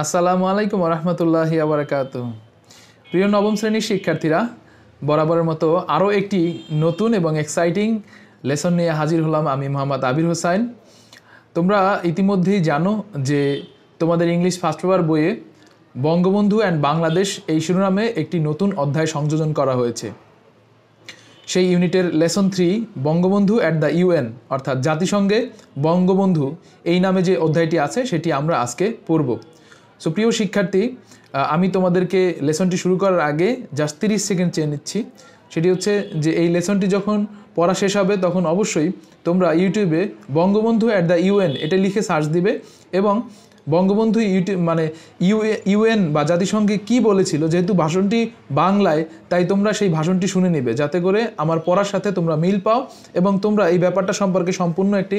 আসসালামু আলাইকুম রহমতুল্লাহি আবরাকাত প্রিয় নবম শ্রেণীর শিক্ষার্থীরা বরাবরের মতো আরও একটি নতুন এবং এক্সাইটিং লেসন নিয়ে হাজির হলাম আমি মোহাম্মদ আবির হোসাইন তোমরা ইতিমধ্যেই জানো যে তোমাদের ইংলিশ ফার্স্ট পেপার বইয়ে বঙ্গবন্ধু অ্যান্ড বাংলাদেশ এই শিরোনামে একটি নতুন অধ্যায় সংযোজন করা হয়েছে সেই ইউনিটের lesson three Bangabandhu at the UN অর্থাৎ জাতিসংঘে বঙ্গবন্ধু এই নামে যে অধ্যায়টি আছে সেটি আমরা আজকে পড়ব সো প্রিয় শিক্ষার্থী আমি তোমাদেরকে লেসনটি শুরু করার আগে জাস্ট তিরিশ সেকেন্ড চেয়ে নিচ্ছি সেটি হচ্ছে যে এই লেসনটি যখন পড়া শেষ হবে তখন অবশ্যই তোমরা ইউটিউবে বঙ্গবন্ধু অ্যাট দ্য ইউএন এটা লিখে সার্চ দিবে এবং বঙ্গবন্ধু ইউটিউব মানে ইউএন বা জাতিসংঘে কি বলেছিল যেহেতু ভাষণটি বাংলায় তাই তোমরা সেই ভাষণটি শুনে নিবে যাতে করে আমার পড়ার সাথে তোমরা মিল পাও এবং তোমরা এই ব্যাপারটা সম্পর্কে সম্পূর্ণ একটি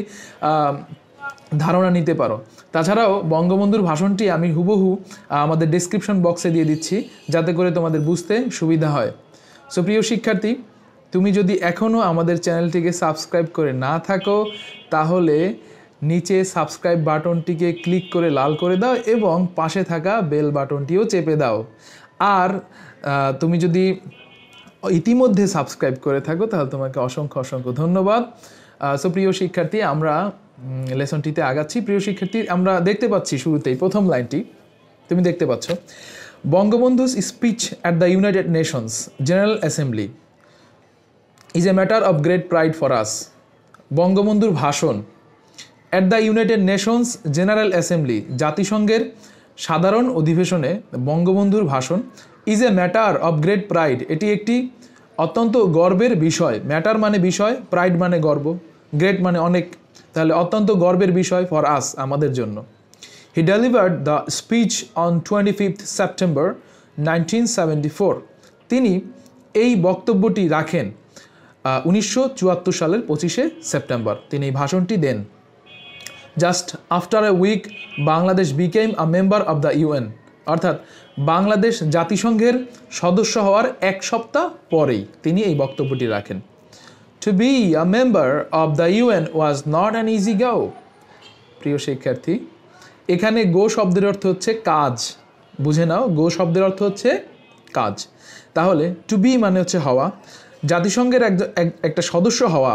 ধারণা নিতে পারো তাছাড়াও বঙ্গবন্ধুর ভাষণটি আমি হুবহু আমাদের ডিসক্রিপশন বক্সে দিয়ে দিচ্ছি যাতে করে তোমাদের বুঝতে সুবিধা হয় সো প্রিয় শিক্ষার্থী তুমি যদি এখনও আমাদের চ্যানেলটিকে সাবস্ক্রাইব করে না থাকো তাহলে নিচে সাবস্ক্রাইব বাটনটিকে ক্লিক করে লাল করে দাও এবং পাশে থাকা বেল বাটনটিও চেপে দাও আর তুমি যদি ইতিমধ্যে সাবস্ক্রাইব করে থাকো তাহলে তোমাকে অসংখ্য অসংখ্য ধন্যবাদ সো প্রিয় শিক্ষার্থী আমরা লেসনটিতে আগাচ্ছি প্রিয় শিক্ষার্থী আমরা দেখতে পাচ্ছি শুরুতেই প্রথম লাইনটি তুমি দেখতে পাচ্ছ Bangabandhu speech at the United Nations General Assembly is a matter of great pride for us বঙ্গবন্ধুর ভাষণ at the United Nations General Assembly জাতিসংঘের সাধারণ অধিবেশনে বঙ্গবন্ধুর ভাষণ is a matter of great pride এটি একটি অত্যন্ত গর্বের বিষয় ম্যাটার মানে বিষয় প্রাইড মানে গর্ব গ্রেট মানে অনেক তাহলে অত্যন্ত গর্বের বিষয় ফর আস আমাদের জন্য he delivered the speech on twenty fifth September nineteen তিনি এই বক্তব্যটি রাখেন উনিশশো সালের পঁচিশে সেপ্টেম্বর তিনি এই ভাষণটি দেন just after a week Bangladesh became a member of the UN অর্থাৎ বাংলাদেশ জাতিসংঘের সদস্য হওয়ার এক সপ্তাহ পরেই তিনি এই বক্তব্যটি রাখেন to be a member of the UN was not an easy go প্রিয় শিক্ষার্থী এখানে গো শব্দের অর্থ হচ্ছে কাজ বুঝে নাও গো শব্দের অর্থ হচ্ছে কাজ তাহলে টু বি মানে হচ্ছে হওয়া জাতিসংঘের একটা সদস্য হওয়া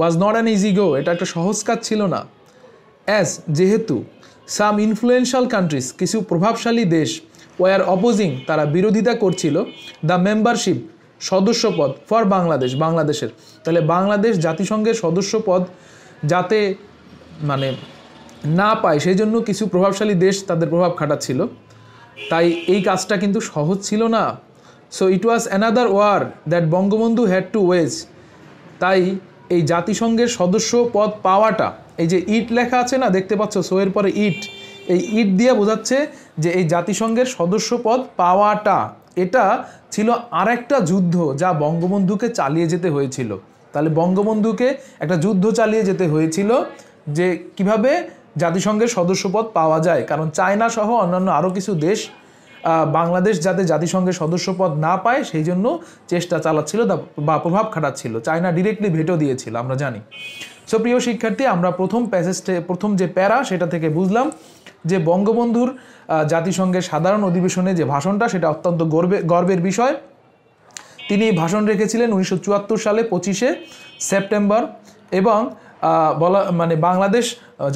was not an easy go এটা একটা সহজ কাজ ছিল না অ্যাজ যেহেতু সাম ইনফ্লুয়েন্সিয়াল কান্ট্রিজ কিছু প্রভাবশালী দেশ ওয়ার অপোজিং তারা বিরোধিতা করছিল দ্য মেম্বারশিপ সদস্য পদ ফর বাংলাদেশ বাংলাদেশের তাহলে বাংলাদেশ জাতিসংঘের সদস্য পদ যাতে মানে না পায় সেই জন্য কিছু প্রভাবশালী দেশ তাদের প্রভাব খাটাচ্ছিল তাই এই কাজটা কিন্তু সহজ ছিল না so it was another war that Bangabandhu had to wage তাই এই জাতিসংঘের সদস্য পদ পাওয়াটা এই যে ইট লেখা আছে না দেখতে পাচ্ছ সো এর পরে ইট এই ইট দিয়ে বোঝাচ্ছে যে এই জাতিসংঘের সদস্য পদ পাওয়াটা এটা ছিল আরেকটা যুদ্ধ যা বঙ্গবন্ধুকে চালিয়ে যেতে হয়েছিল তাহলে বঙ্গবন্ধুকে একটা যুদ্ধ চালিয়ে যেতে হয়েছিল যে কিভাবে জাতিসংঘের সদস্যপদ পাওয়া যায় কারণ চায়না সহ অন্যান্য আরও কিছু দেশ বাংলাদেশ যাতে জাতিসংঘের সদস্যপদ না পায় সেই জন্য চেষ্টা চালাচ্ছিল বা প্রভাব খাটাচ্ছিল চায়না ডিরেক্টলি ভেটো দিয়েছিল আমরা জানি সো প্রিয় শিক্ষার্থী আমরা প্রথম প্যাসেজটে প্রথম যে প্যারা সেটা থেকে বুঝলাম যে বঙ্গবন্ধুর জাতিসংঘের সাধারণ অধিবেশনে যে ভাষণটা সেটা অত্যন্ত গর্বে গর্বের বিষয় তিনি ভাষণ রেখেছিলেন উনিশশো সালে পঁচিশে সেপ্টেম্বর এবং বলা মানে বাংলাদেশ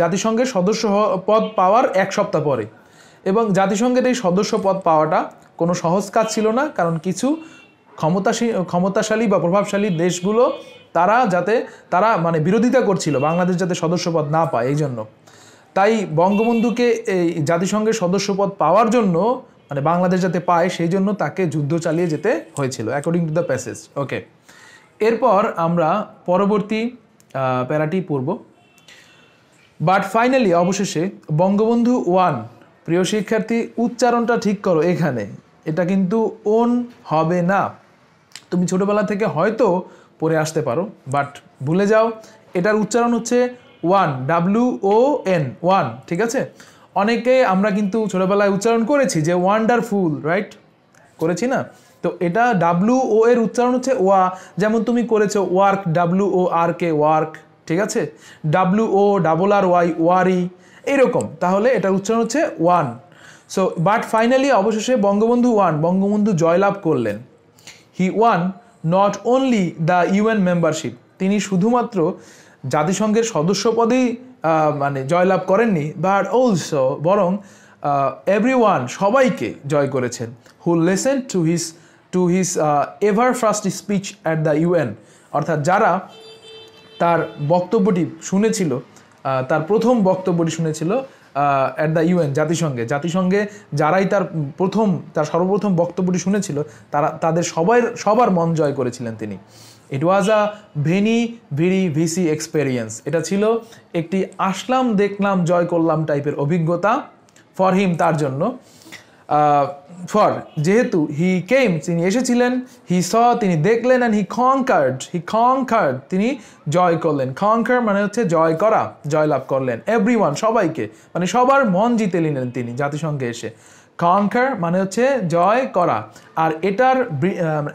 জাতিসংঘের সদস্য পদ পাওয়ার এক সপ্তাহ পরে এবং জাতিসংঘের এই সদস্য পদ পাওয়াটা কোনো সহজ কাজ ছিল না কারণ কিছু ক্ষমতাশী ক্ষমতাশালী বা প্রভাবশালী দেশগুলো তারা যাতে তারা মানে বিরোধিতা করছিল বাংলাদেশ যাতে সদস্যপদ না পায় এই জন্য তাই বঙ্গবন্ধুকে এই জাতিসংঘের সদস্যপদ পাওয়ার জন্য মানে বাংলাদেশ যাতে পায় সেই জন্য তাকে যুদ্ধ চালিয়ে যেতে হয়েছিল according to the passage okay এরপর আমরা পরবর্তী প্যারাটি পড়ব বাট ফাইনালি অবশেষে বঙ্গবন্ধু ওয়ান প্রিয় শিক্ষার্থী উচ্চারণটা ঠিক করো এখানে এটা কিন্তু ওন হবে না তুমি ছোটোবেলা থেকে হয়তো পড়ে আসতে পারো বাট ভুলে যাও এটার উচ্চারণ হচ্ছে won W O N won ঠিক আছে অনেকে আমরা কিন্তু ছোটোবেলায় উচ্চারণ করেছি যে ওয়ান্ডারফুল রাইট করেছি না তো এটা ডাব্লু ও এর উচ্চারণ হচ্ছে ওয়া যেমন তুমি করেছো work W O R K work ঠিক আছে W O double R Y worry এরকম তাহলে এটার উচ্চারণ হচ্ছে ওয়ান সো বাট ফাইনালি অবশেষে বঙ্গবন্ধু ওয়ান বঙ্গবন্ধু জয়লাভ করলেন he won not only the UN membership তিনি শুধুমাত্র জাতিসংঘের সদস্য পদেই মানে জয়লাভ করেননি বাট অলসো বরং এভরি ওয়ান সবাইকে জয় করেছেন who listen to his to his ever first speech at the UN অর্থাৎ যারা তার বক্তব্যটি শুনেছিল তার প্রথম বক্তব্যটি শুনেছিল অ্যাট দ্য ইউএন জাতিসংঘে জাতিসংঘে যারাই তার প্রথম তার সর্বপ্রথম বক্তব্যটি শুনেছিল তারা তাদের সবাই সবার মন জয় করেছিলেন তিনি ইট ওয়াজ আ ভেনি ভিড়ি ভিসি এক্সপেরিয়েন্স এটা ছিল একটি আসলাম দেখলাম জয় করলাম টাইপের অভিজ্ঞতা ফর হিম তার জন্য ফর যেহেতু হি কেম তিনি এসেছিলেন হি স তিনি দেখলেন অ্যান্ড হি খংকার্ড হি খংকার্ড তিনি জয় করলেন খংকার মানে হচ্ছে জয় করা জয়লাভ করলেন এভরি সবাইকে মানে সবার মন জিতে নিলেন তিনি জাতিসংঘে এসে কনকার মানে হচ্ছে জয় করা আর এটার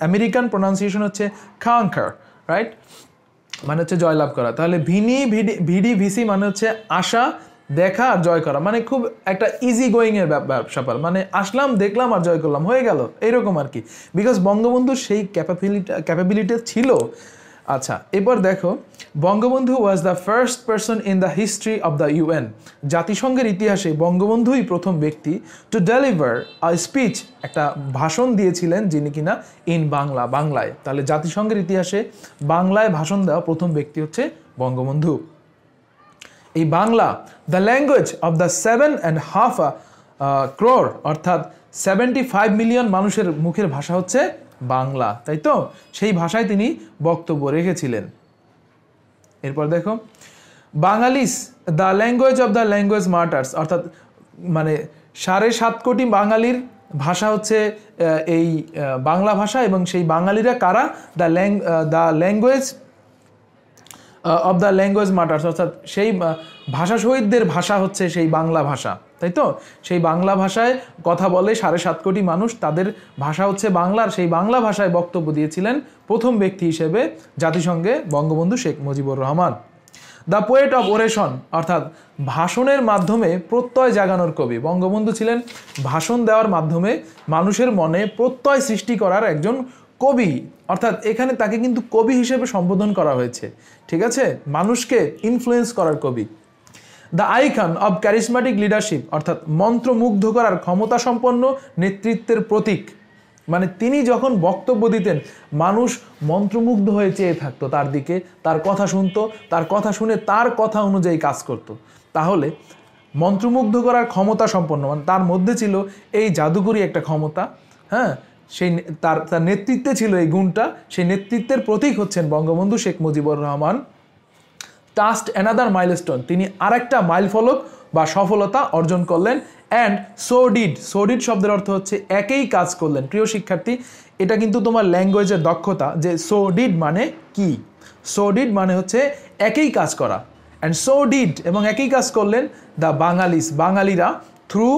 আমেরিকান প্রোনাউন্সিয়েশন হচ্ছে কনকার রাইট মানে হচ্ছে জয়লাভ করা তাহলে ভিনি ভিডি ভিডি ভিসি মানে হচ্ছে আশা দেখা আর জয় করা মানে খুব একটা ইজি গোয়িং এর ব্যাপার মানে আসলাম দেখলাম আর জয় করলাম হয়ে গেল এইরকম আর কি বিকজ বঙ্গবন্ধু সেই ক্যাপাবিলিটি ক্যাপাবিলিটি ছিল আচ্ছা এবার দেখো Bangabandhu was the first person in the history of the UN জাতিসংঘের ইতিহাসে বঙ্গবন্ধুই প্রথম ব্যক্তি টু ডেলিভার আ স্পিচ একটা ভাষণ দিয়েছিলেন যিনি কিনা ইন বাংলা বাংলায় তাহলে জাতিসংঘের ইতিহাসে বাংলায় ভাষণ দেওয়া প্রথম ব্যক্তি হচ্ছে বঙ্গবন্ধু এই Bangla the language of the seven and half crore অর্থাৎ সেভেন্টি ফাইভ মিলিয়ন মানুষের মুখের ভাষা হচ্ছে বাংলা তাই তো সেই ভাষায় তিনি বক্তব্য রেখেছিলেন এরপর দেখো Bengalis the language of the language martyrs অর্থাৎ মানে সাড়ে সাত কোটি বাঙালির ভাষা হচ্ছে এই বাংলা ভাষা এবং সেই বাঙালিরা কারা the lang the language of the language matters অর্থাৎ সেই ভাষা শহীদদের ভাষা হচ্ছে সেই বাংলা ভাষা তাই তো সেই বাংলা ভাষায় কথা বলে সাড়ে সাত কোটি মানুষ তাদের ভাষা হচ্ছে বাংলার সেই বাংলা ভাষায় বক্তব্য দিয়েছিলেন প্রথম ব্যক্তি হিসেবে জাতিসংঘে Bangabandhu Sheikh Mujibur Rahman the poet of oration অর্থাৎ ভাষণের মাধ্যমে প্রত্যয় জাগানোর কবি বঙ্গবন্ধু ছিলেন ভাষণ দেওয়ার মাধ্যমে মানুষের মনে প্রত্যয় সৃষ্টি করার একজন কবি অর্থাৎ এখানে তাকে কিন্তু কবি হিসেবে সম্বোধন করা হয়েছে ঠিক আছে মানুষকে ইনফ্লুয়েন্স করার কবি the icon of charismatic leadership অর্থাৎ মন্ত্রমুগ্ধ করার ক্ষমতা সম্পন্ন নেতৃত্বের প্রতীক মানে তিনি যখন বক্তব্য দিতেন মানুষ মন্ত্রমুগ্ধ হয়ে চেয়ে থাকতো তার দিকে তার কথা শুনতো তার কথা শুনে তার কথা অনুযায়ী কাজ করত। তাহলে মন্ত্রমুগ্ধ করার ক্ষমতা সম্পন্ন মানে তার মধ্যে ছিল এই জাদুকরী একটা ক্ষমতা হ্যাঁ সেই তার তার নেতৃত্বে ছিল এই গুণটা সেই নেতৃত্বের প্রতীক হচ্ছেন Bangabandhu Sheikh Mujibur Rahman that's another milestone তিনি আরেকটা মাইলফলক বা সফলতা অর্জন করলেন and so did so did শব্দের অর্থ হচ্ছে একেই কাজ করলেন প্রিয় শিক্ষার্থী এটা কিন্তু তোমার ল্যাঙ্গুয়েজের দক্ষতা যে সো ডিড মানে কি সো ডিড মানে হচ্ছে একই কাজ করা অ্যান্ড সো ডিড এবং একই কাজ করলেন দ্য বাঙালিস বাঙালিরা থ্রু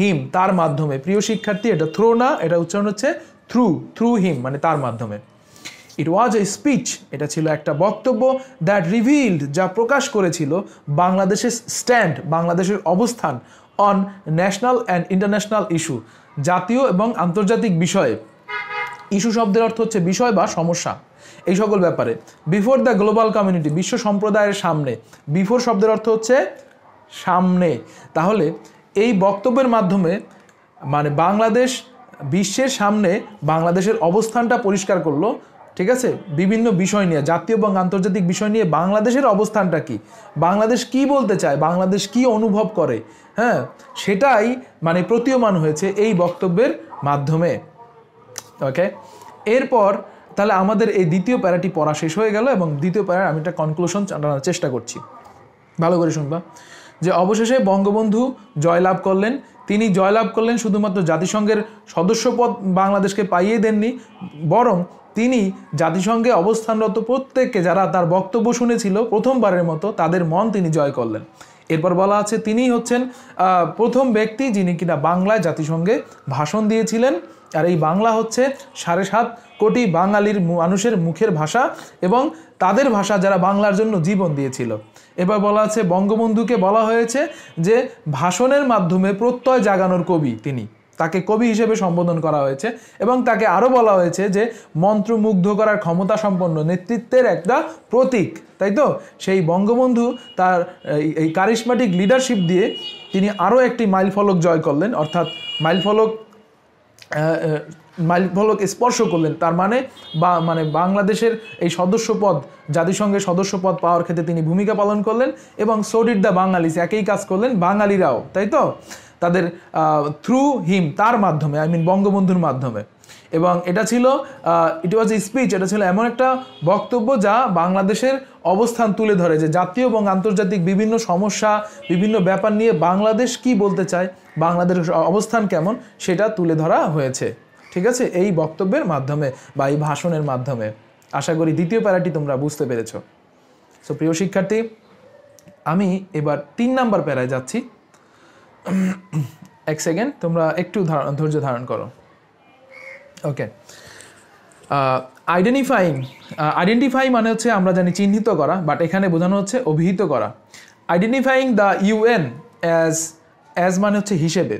হিম তার মাধ্যমে প্রিয় শিক্ষার্থী এটা থ্রো না এটা উচ্চারণ হচ্ছে থ্রু থ্রু হিম মানে তার মাধ্যমে ইট ওয়াজ এ স্পিচ এটা ছিল একটা বক্তব্য দ্যাট রিভিল্ড যা প্রকাশ করেছিল বাংলাদেশের স্ট্যান্ড বাংলাদেশের অবস্থান on national and international issue জাতীয় এবং আন্তর্জাতিক বিষয়ে ইস্যু শব্দের অর্থ হচ্ছে বিষয় বা সমস্যা এই সকল ব্যাপারে বিফোর দ্য গ্লোবাল কমিউনিটি বিশ্ব সম্প্রদায়ের সামনে বিফোর শব্দের অর্থ হচ্ছে সামনে তাহলে এই বক্তব্যের মাধ্যমে মানে বাংলাদেশ বিশ্বের সামনে বাংলাদেশের অবস্থানটা পরিষ্কার করলো ঠিক আছে বিভিন্ন বিষয় নিয়ে জাতীয় এবং আন্তর্জাতিক বিষয় নিয়ে বাংলাদেশের অবস্থানটা কি বাংলাদেশ কি বলতে চায় বাংলাদেশ কি অনুভব করে হ্যাঁ সেটাই মানে প্রতীয়মান হয়েছে এই বক্তব্যের মাধ্যমে ওকে এরপর তাহলে আমাদের এই দ্বিতীয় প্যারাটি পড়া শেষ হয়ে গেল এবং দ্বিতীয় প্যারা আমি একটা কনক্লুশন জানার চেষ্টা করছি ভালো করে শুনবা যে অবশেষে বঙ্গবন্ধু জয়লাভ করলেন তিনি জয়লাভ করলেন শুধুমাত্র জাতিসংঘের সদস্যপদ বাংলাদেশকে পাইয়ে দেননি বরং তিনি জাতিসংঘে অবস্থানরত প্রত্যেককে যারা তার বক্তব্য শুনেছিল প্রথমবারের মতো তাদের মন তিনি জয় করলেন এরপর বলা আছে তিনি হচ্ছেন প্রথম ব্যক্তি যিনি কিনা বাংলায় জাতিসংঘে ভাষণ দিয়েছিলেন আর এই বাংলা হচ্ছে সাড়ে সাত কোটি বাঙালির মানুষের মুখের ভাষা এবং তাদের ভাষা যারা বাংলার জন্য জীবন দিয়েছিল এবার বলা আছে বঙ্গবন্ধুকে বলা হয়েছে যে ভাষণের মাধ্যমে প্রত্যয় জাগানোর কবি তিনি তাকে কবি হিসেবে সম্বোধন করা হয়েছে এবং তাকে আরও বলা হয়েছে যে মন্ত্রমুগ্ধ করার ক্ষমতা সম্পন্ন নেতৃত্বের একটা প্রতীক তাই তো সেই বঙ্গবন্ধু তার এই কারিশমাটিক লিডারশিপ দিয়ে তিনি আরও একটি মাইলফলক জয় করলেন অর্থাৎ মাইলফলক মাইলফলক স্পর্শ করলেন তার মানে বা মানে বাংলাদেশের এই সদস্যপদ জাতিসংঘের সদস্যপদ পাওয়ার ক্ষেত্রে তিনি ভূমিকা পালন করলেন এবং সোডিড দ্য বাঙালিস একই কাজ করলেন বাঙালিরাও তাই তো তাদের থ্রু হিম তার মাধ্যমে আই মিন বঙ্গবন্ধুর মাধ্যমে এবং এটা ছিল ইট ওয়াজ স্পিচ এটা ছিল এমন একটা বক্তব্য যা বাংলাদেশের অবস্থান তুলে ধরে যে জাতীয় এবং আন্তর্জাতিক বিভিন্ন সমস্যা বিভিন্ন ব্যাপার নিয়ে বাংলাদেশ কি বলতে চায় বাংলাদেশ অবস্থান কেমন সেটা তুলে ধরা হয়েছে ঠিক আছে এই বক্তব্যের মাধ্যমে বা এই ভাষণের মাধ্যমে আশা করি দ্বিতীয় প্যারাটি তোমরা বুঝতে পেরেছ সো প্রিয় শিক্ষার্থী আমি এবার তিন নাম্বার প্যারায় যাচ্ছি এক সেকেন্ড তোমরা একটু ধারণ ধৈর্য ধারণ করো ওকে আইডেন্টিফাইং আইডেন্টিফাই মানে হচ্ছে আমরা জানি চিহ্নিত করা বাট এখানে বোঝানো হচ্ছে অভিহিত করা identifying the UN as as মানে হচ্ছে হিসেবে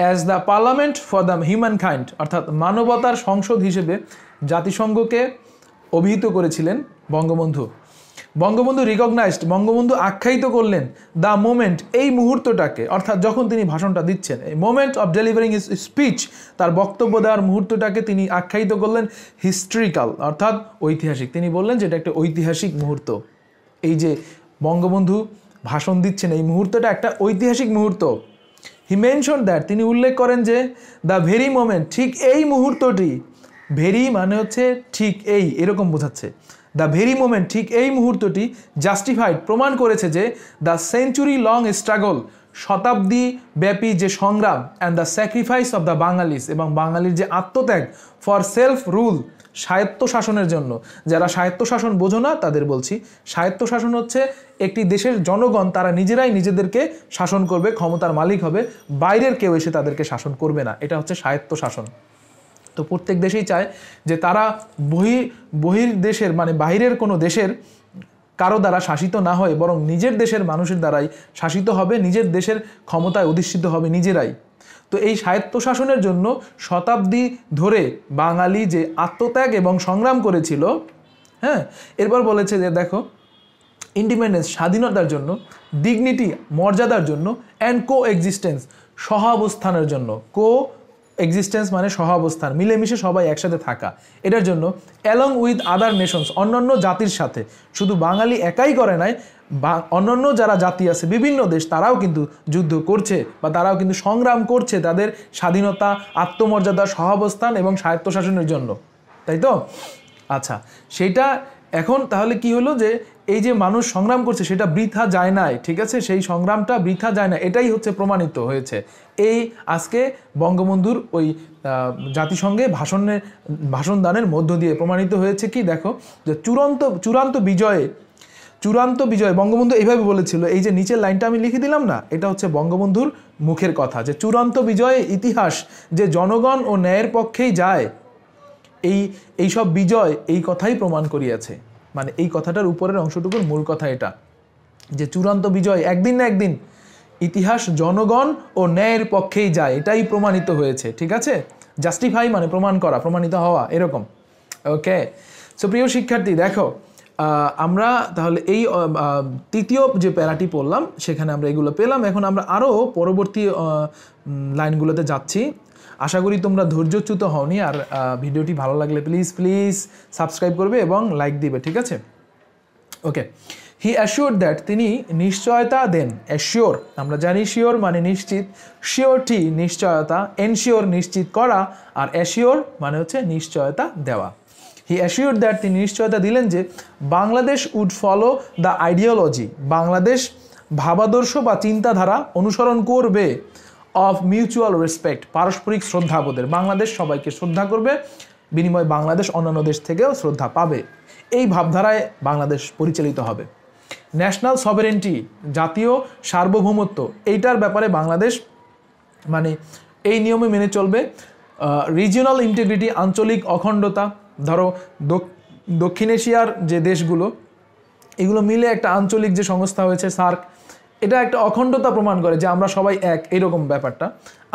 as the parliament for the humankind অর্থাৎ মানবতার সংসদ হিসেবে জাতিসংঘকে অভিহিত করেছিলেন বঙ্গবন্ধু বঙ্গবন্ধু রিকগনাইজড বঙ্গবন্ধু আখ্যায়িত করলেন দ্য মোমেন্ট এই মুহূর্তটাকে অর্থাৎ যখন তিনি ভাষণটা দিচ্ছেন এই moment of delivering his speech তার বক্তব্য দেওয়ার মুহূর্তটাকে তিনি আখ্যায়িত করলেন হিস্ট্রিক্যাল অর্থাৎ ঐতিহাসিক তিনি বললেন যে এটা একটা ঐতিহাসিক মুহূর্ত এই যে বঙ্গবন্ধু ভাষণ দিচ্ছেন এই মুহূর্তটা একটা ঐতিহাসিক মুহূর্ত হি মেনশন দ্যাট তিনি উল্লেখ করেন যে দ্য ভেরি মোমেন্ট ঠিক এই মুহূর্তটি ভেরি মানে হচ্ছে ঠিক এই এরকম বোঝাচ্ছে দ্য ভেরি মোমেন্ট ঠিক এই মুহূর্তটি জাস্টিফাইড প্রমাণ করেছে যে দ্য সেঞ্চুরি লং স্ট্রাগল শতাব্দী ব্যাপী যে সংগ্রাম and the sacrifice of the Bengalis এবং বাঙালির যে আত্মত্যাগ ফর সেলফ রুল শাসনের জন্য যারা স্বায়ত্তশাসন বোঝো না তাদের বলছি স্বায়ত্তশাসন হচ্ছে একটি দেশের জনগণ তারা নিজেরাই নিজেদেরকে শাসন করবে ক্ষমতার মালিক হবে বাইরের কেউ এসে তাদেরকে শাসন করবে না এটা হচ্ছে স্বায়ত্তশাসন তো প্রত্যেক দেশেই চায় যে তারা বহি বহির দেশের মানে বাইরের কোনো দেশের কারো দ্বারা শাসিত না হয় বরং নিজের দেশের মানুষের দ্বারাই শাসিত হবে নিজের দেশের ক্ষমতায় অধিষ্ঠিত হবে নিজেরাই তো এই স্বায়ত্তশাসনের জন্য শতাব্দী ধরে বাঙালি যে আত্মত্যাগ এবং সংগ্রাম করেছিল হ্যাঁ এরপর বলেছে যে দেখো ইন্ডিপেন্ডেন্স স্বাধীনতার জন্য ডিগনিটি মর্যাদার জন্য অ্যান্ড কো এক্সিস্টেন্স সহাবস্থানের জন্য কো এক্সিস্টেন্স মানে সহাবস্থান মিলেমিশে সবাই একসাথে থাকা এটার জন্য অ্যালং উইথ আদার নেশনস অন্যান্য জাতির সাথে শুধু বাঙালি একাই করে নাই অন্যান্য যারা জাতি আছে বিভিন্ন দেশ তারাও কিন্তু যুদ্ধ করছে বা তারাও কিন্তু সংগ্রাম করছে তাদের স্বাধীনতা আত্মমর্যাদা সহাবস্থান এবং স্বায়ত্তশাসনের জন্য তাই তো আচ্ছা সেটা এখন তাহলে কি হলো যে এই যে মানুষ সংগ্রাম করছে সেটা বৃথা যায় নাই ঠিক আছে সেই সংগ্রামটা বৃথা যায় না এটাই হচ্ছে প্রমাণিত হয়েছে এই আজকে বঙ্গবন্ধুর ওই জাতিসংঘে ভাষণের ভাষণদানের মধ্য দিয়ে প্রমাণিত হয়েছে কি দেখো যে চূড়ান্ত চূড়ান্ত বিজয়ে চূড়ান্ত বিজয় বঙ্গবন্ধু এইভাবে বলেছিল এই যে নিচের লাইনটা আমি লিখে দিলাম না এটা হচ্ছে বঙ্গবন্ধুর মুখের কথা যে চূড়ান্ত বিজয়ে ইতিহাস যে জনগণ ও ন্যায়ের পক্ষেই যায় এই এইসব বিজয় এই কথাই প্রমাণ করিয়াছে মানে এই কথাটার উপরের অংশটুকুর মূল কথা এটা যে চূড়ান্ত বিজয় একদিন না একদিন ইতিহাস জনগণ ও ন্যায়ের পক্ষেই যায় এটাই প্রমাণিত হয়েছে ঠিক আছে জাস্টিফাই মানে প্রমাণ করা প্রমাণিত হওয়া এরকম ওকে সো প্রিয় শিক্ষার্থী দেখো আমরা তাহলে এই তৃতীয় যে প্যারাটি পড়লাম সেখানে আমরা এগুলো পেলাম এখন আমরা আরও পরবর্তী লাইনগুলোতে যাচ্ছি আশা করি তোমরা ধৈর্যচ্যুত হওনি আর ভিডিওটি ভালো লাগলে প্লিজ প্লিজ সাবস্ক্রাইব করবে এবং লাইক দিবে ঠিক আছে ওকে হি অ্যাশিওর দ্যাট তিনি নিশ্চয়তা দেন অ্যাশিওর আমরা জানি শিওর মানে নিশ্চিত শিওরটি নিশ্চয়তা এনশিওর নিশ্চিত করা আর অ্যাশিওর মানে হচ্ছে নিশ্চয়তা দেওয়া হি অ্যাশিওর দ্যাট তিনি নিশ্চয়তা দিলেন যে Bangladesh would follow the ideology Bangladesh ভাবাদর্শ বা চিন্তাধারা অনুসরণ করবে অফ মিউচুয়াল রেসপেক্ট পারস্পরিক শ্রদ্ধাবোধের বাংলাদেশ সবাইকে শ্রদ্ধা করবে বিনিময়ে বাংলাদেশ অন্যান্য দেশ থেকেও শ্রদ্ধা পাবে এই ভাবধারায় বাংলাদেশ পরিচালিত হবে ন্যাশনাল সভেরেন্টি জাতীয় সার্বভৌমত্ব এইটার ব্যাপারে বাংলাদেশ মানে এই নিয়মে মেনে চলবে রিজিওনাল ইন্টিগ্রিটি আঞ্চলিক অখণ্ডতা ধরো দক্ষিণ এশিয়ার যে দেশগুলো এগুলো মিলে একটা আঞ্চলিক যে সংস্থা হয়েছে সার্ক এটা একটা অখণ্ডতা প্রমাণ করে যে আমরা সবাই এক এরকম ব্যাপারটা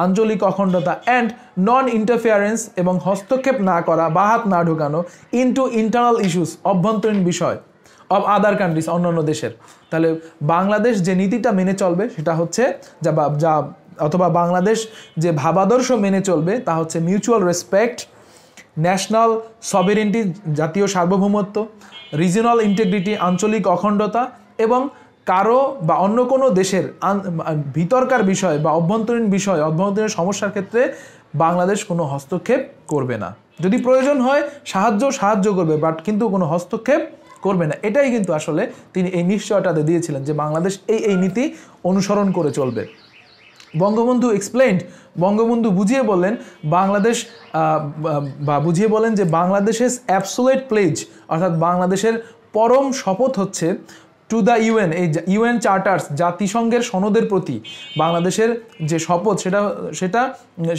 আঞ্চলিক অখণ্ডতা অ্যান্ড নন ইন্টারফিয়ারেন্স এবং হস্তক্ষেপ না করা বা হাত না ঢুকানো ইনটু ইন্টারনাল ইস্যুস অভ্যন্তরীণ বিষয় অব আদার কান্ট্রিজ অন্যান্য দেশের তাহলে বাংলাদেশ যে নীতিটা মেনে চলবে সেটা হচ্ছে যা যা অথবা বাংলাদেশ যে ভাবাদর্শ মেনে চলবে তা হচ্ছে মিউচুয়াল রেসপেক্ট ন্যাশনাল সভেরেন্টি জাতীয় সার্বভৌমত্ব রিজিনাল ইন্টেগ্রিটি আঞ্চলিক অখণ্ডতা এবং কারো বা অন্য কোনো দেশের ভিতরকার বিষয় বা অভ্যন্তরীণ বিষয় অভ্যন্তরীণ সমস্যার ক্ষেত্রে বাংলাদেশ কোনো হস্তক্ষেপ করবে না যদি প্রয়োজন হয় সাহায্য সাহায্য করবে বাট কিন্তু কোনো হস্তক্ষেপ করবে না এটাই কিন্তু আসলে তিনি এই নিশ্চয়টাতে দিয়েছিলেন যে বাংলাদেশ এই এই নীতি অনুসরণ করে চলবে বঙ্গবন্ধু এক্সপ্লেন্ড বঙ্গবন্ধু বুঝিয়ে বললেন বাংলাদেশ বা বুঝিয়ে বলেন যে বাংলাদেশের অ্যাবসোলেট প্লেজ অর্থাৎ বাংলাদেশের পরম শপথ হচ্ছে টু দ্য ইউএন এই ইউএন চার্টার্স জাতিসংঘের সনদের প্রতি বাংলাদেশের যে শপথ সেটা সেটা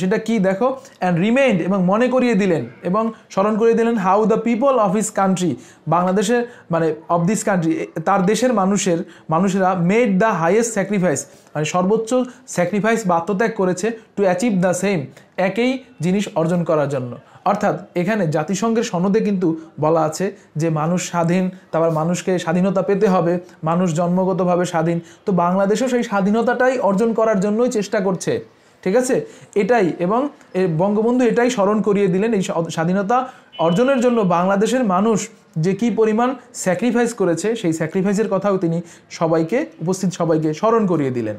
সেটা কি দেখো অ্যান্ড রিমেইন্ড এবং মনে করিয়ে দিলেন এবং স্মরণ করিয়ে দিলেন how the people of his country বাংলাদেশের মানে অফ দিস কান্ট্রি তার দেশের মানুষের মানুষেরা মেড দ্য হাইয়েস্ট স্যাক্রিফাইস মানে সর্বোচ্চ স্যাক্রিফাইস বা আত্মত্যাগ করেছে টু অ্যাচিভ দ্য সেম একই জিনিস অর্জন করার জন্য অর্থাৎ এখানে জাতিসংঘের সনদে কিন্তু বলা আছে যে মানুষ স্বাধীন তারপর মানুষকে স্বাধীনতা পেতে হবে মানুষ জন্মগতভাবে স্বাধীন তো বাংলাদেশও সেই স্বাধীনতাটাই অর্জন করার জন্যই চেষ্টা করছে ঠিক আছে এটাই এবং বঙ্গবন্ধু এটাই স্মরণ করিয়ে দিলেন এই স্বাধীনতা অর্জনের জন্য বাংলাদেশের মানুষ যে কি পরিমাণ স্যাক্রিফাইস করেছে সেই স্যাক্রিফাইসের কথাও তিনি সবাইকে উপস্থিত সবাইকে স্মরণ করিয়ে দিলেন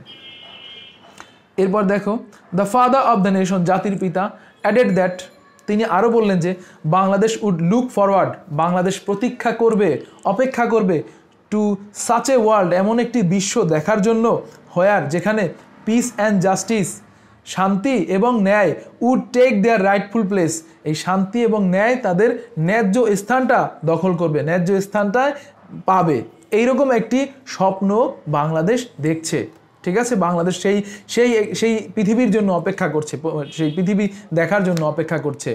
এরপর দেখো the father of the nation জাতির পিতা অ্যাডেড দ্যাট তিনি আরও বললেন যে Bangladesh would look forward Bangladesh প্রতীক্ষা করবে অপেক্ষা করবে টু সাচ এ ওয়ার্ল্ড এমন একটি বিশ্ব দেখার জন্য হয়ার যেখানে পিস অ্যান্ড জাস্টিস শান্তি এবং ন্যায় would take their rightful place এই শান্তি এবং ন্যায় তাদের ন্যায্য স্থানটা দখল করবে ন্যায্য স্থানটায় পাবে এইরকম একটি স্বপ্ন বাংলাদেশ দেখছে ঠিক আছে বাংলাদেশ সেই সেই সেই পৃথিবীর জন্য অপেক্ষা করছে সেই পৃথিবী দেখার জন্য অপেক্ষা করছে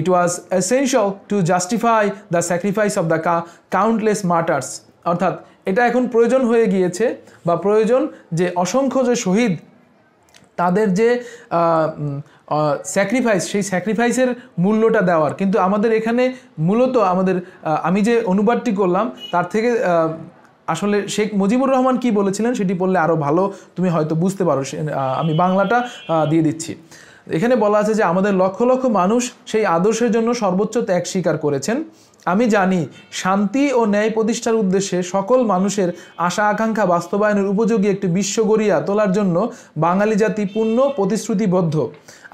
it was essential to justify the sacrifice of the কা কাউন্টলেস মার্টার্স অর্থাৎ এটা এখন প্রয়োজন হয়ে গিয়েছে বা প্রয়োজন যে অসংখ্য যে শহীদ তাদের যে স্যাক্রিফাইস সেই স্যাক্রিফাইসের মূল্যটা দেওয়ার কিন্তু আমাদের এখানে মূলত আমাদের আমি যে অনুবাদটি করলাম তার থেকে আসলে শেখ মুজিবুর রহমান কি বলেছিলেন সেটি পড়লে আরও ভালো তুমি হয়তো বুঝতে পারো আমি বাংলাটা দিয়ে দিচ্ছি এখানে বলা আছে যে আমাদের লক্ষ লক্ষ মানুষ সেই আদর্শের জন্য সর্বোচ্চ ত্যাগ স্বীকার করেছেন আমি জানি শান্তি ও ন্যায় প্রতিষ্ঠার উদ্দেশ্যে সকল মানুষের আশা আকাঙ্ক্ষা বাস্তবায়নের উপযোগী একটি বিশ্ব গড়িয়া তোলার জন্য বাঙালি জাতি পূর্ণ প্রতিশ্রুতিবদ্ধ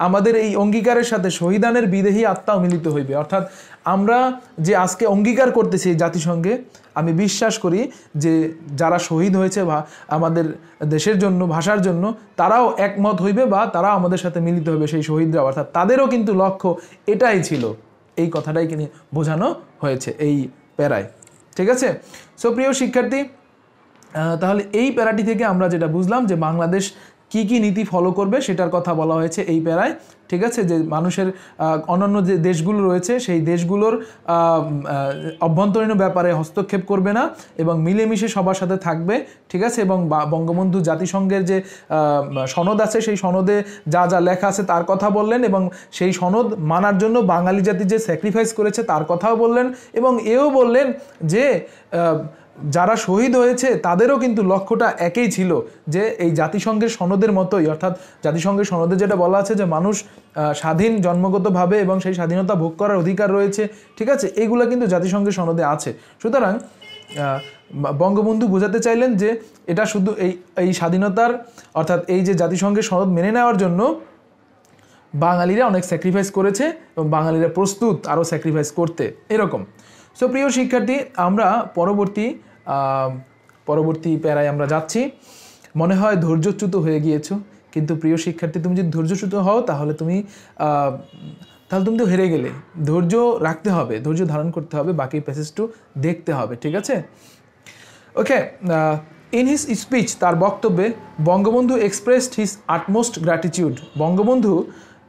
আমাদের এই অঙ্গীকারের সাথে শহীদানের বিদেহী আত্মাও মিলিত হইবে অর্থাৎ আমরা যে আজকে অঙ্গীকার করতেছি জাতিসংঘে আমি বিশ্বাস করি যে যারা শহীদ হয়েছে বা আমাদের দেশের জন্য ভাষার জন্য তারাও একমত হইবে বা তারা আমাদের সাথে মিলিত হবে সেই শহীদরা অর্থাৎ তাদেরও কিন্তু লক্ষ্য এটাই ছিল এই কথাটাই কিন্তু বোঝানো হয়েছে এই প্যারায় ঠিক আছে সো প্রিয় শিক্ষার্থী তাহলে এই প্যারাটি থেকে আমরা যেটা বুঝলাম যে বাংলাদেশ কি কি নীতি ফলো করবে সেটার কথা বলা হয়েছে এই প্যারায় ঠিক আছে যে মানুষের অন্যান্য যে দেশগুলো রয়েছে সেই দেশগুলোর অভ্যন্তরীণ ব্যাপারে হস্তক্ষেপ করবে না এবং মিলেমিশে সবার সাথে থাকবে ঠিক আছে এবং বঙ্গবন্ধু জাতিসংঘের যে সনদ আছে সেই সনদে যা যা লেখা আছে তার কথা বললেন এবং সেই সনদ মানার জন্য বাঙালি জাতি যে স্যাক্রিফাইস করেছে তার কথাও বললেন এবং এও বললেন যে যারা শহীদ হয়েছে তাদেরও কিন্তু লক্ষ্যটা একই ছিল যে এই জাতিসংঘের সনদের মতোই অর্থাৎ জাতিসংঘের সনদে যেটা বলা আছে যে মানুষ স্বাধীন জন্মগতভাবে এবং সেই স্বাধীনতা ভোগ করার অধিকার রয়েছে ঠিক আছে এগুলো কিন্তু জাতিসংঘের সনদে আছে সুতরাং বঙ্গবন্ধু বোঝাতে চাইলেন যে এটা শুধু এই এই স্বাধীনতার অর্থাৎ এই যে জাতিসংঘের সনদ মেনে নেওয়ার জন্য বাঙালিরা অনেক স্যাক্রিফাইস করেছে এবং বাঙালিরা প্রস্তুত আরও স্যাক্রিফাইস করতে এরকম সো প্রিয় শিক্ষার্থী আমরা পরবর্তী পরবর্তী প্যারায় আমরা যাচ্ছি মনে হয় ধৈর্যচ্যুত হয়ে গিয়েছো কিন্তু প্রিয় শিক্ষার্থী তুমি যদি ধৈর্যচ্যুত হও তাহলে তুমি তাহলে তুমি তো হেরে গেলে ধৈর্য রাখতে হবে ধৈর্য ধারণ করতে হবে বাকি প্যাসেজটু দেখতে হবে ঠিক আছে ওকে ইন হিজ স্পিচ তার বক্তব্যে Bangabandhu expressed his utmost gratitude Bangabandhu